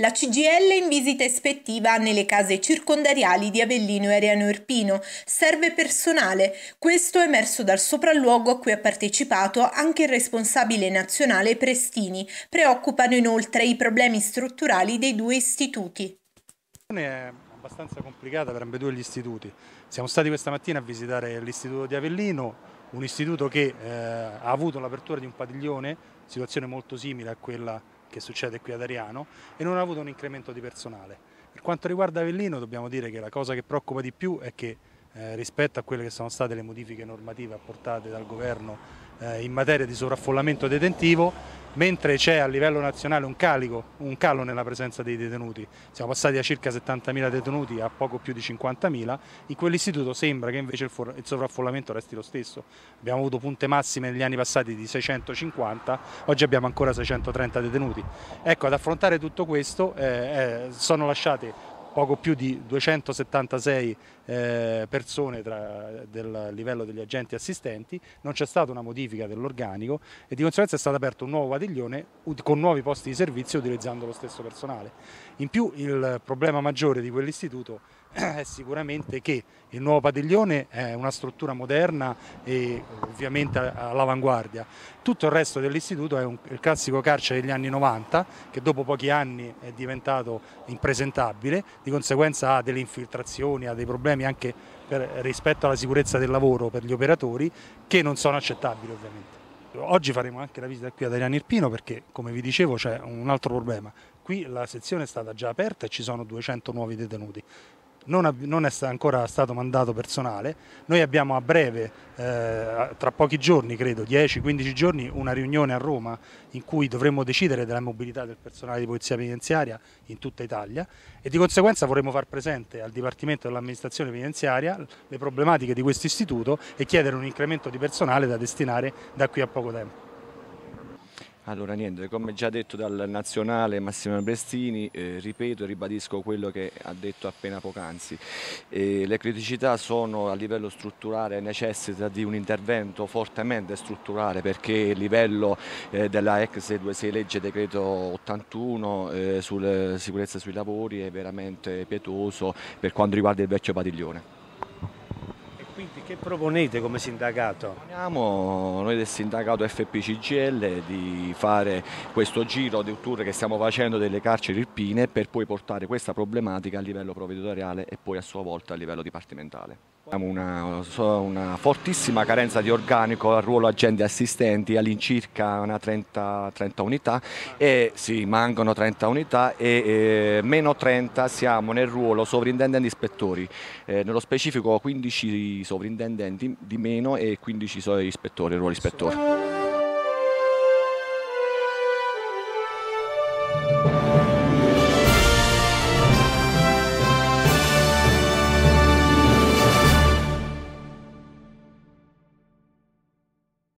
La CGL in visita ispettiva nelle case circondariali di Avellino e Ariano Irpino. Serve personale. Questo è emerso dal sopralluogo a cui ha partecipato anche il responsabile nazionale Prestini. Preoccupano inoltre i problemi strutturali dei due istituti. È abbastanza complicata per ambedue gli istituti. Siamo stati questa mattina a visitare l'istituto di Avellino, un istituto che eh, ha avuto l'apertura di un padiglione, situazione molto simile a quella di che succede qui ad Ariano e non ha avuto un incremento di personale. Per quanto riguarda Avellino dobbiamo dire che la cosa che preoccupa di più è che eh, rispetto a quelle che sono state le modifiche normative apportate dal governo eh, in materia di sovraffollamento detentivo, mentre c'è a livello nazionale un, calico, un calo nella presenza dei detenuti. Siamo passati da circa 70.000 detenuti a poco più di 50.000, in quell'istituto sembra che invece il, il, sovraffollamento resti lo stesso. Abbiamo avuto punte massime negli anni passati di 650, oggi abbiamo ancora 630 detenuti. Ecco, ad affrontare tutto questo eh, eh, sono lasciate poco più di 276 eh, persone tra, del livello degli agenti assistenti, non c'è stata una modifica dell'organico e di conseguenza è stato aperto un nuovo padiglione con nuovi posti di servizio utilizzando lo stesso personale. In più il problema maggiore di quell'istituto è eh, sicuramente che il nuovo padiglione è una struttura moderna e ovviamente all'avanguardia. Tutto il resto dell'istituto è un, il classico carcere degli anni 90 che dopo pochi anni è diventato impresentabile, di conseguenza ha delle infiltrazioni, ha dei problemi anche per, rispetto alla sicurezza del lavoro per gli operatori che non sono accettabili ovviamente. Oggi faremo anche la visita qui ad Ariane Irpino perché, come vi dicevo, c'è un altro problema. Qui la sezione è stata già aperta e ci sono 200 nuovi detenuti non, non, è ancora stato mandato personale. Noi abbiamo a breve, eh, tra pochi giorni, credo 10-15 giorni, una riunione a Roma in cui dovremo decidere della mobilità del personale di polizia penitenziaria in tutta Italia e di conseguenza vorremmo far presente al Dipartimento dell'amministrazione penitenziaria le problematiche di questo istituto e chiedere un incremento di personale da destinare da qui a poco tempo. Allora niente, come già detto dal nazionale Massimo Brestini, eh, ripeto e ribadisco quello che ha detto appena poc'anzi. Eh, le criticità sono a livello strutturale necessita di un intervento fortemente strutturale perché il livello eh, della ex 26 legge decreto 81 eh, sulla eh, sicurezza sui lavori è veramente pietoso per quanto riguarda il vecchio padiglione. Quindi che proponete come sindacato? Proponiamo noi del sindacato FPCGL di fare questo giro di tour che stiamo facendo delle carceri irpine per poi portare questa problematica a livello provveditoriale e poi a sua volta a livello dipartimentale. Abbiamo una, una fortissima carenza di organico al ruolo agenti assistenti all'incirca una 30, 30 unità e sì, mancano 30 unità e eh, meno 30 siamo nel ruolo sovrintendenti ispettori, eh, nello specifico 15 sovrintendenti di meno e 15 ispettori, ruoli ispettore.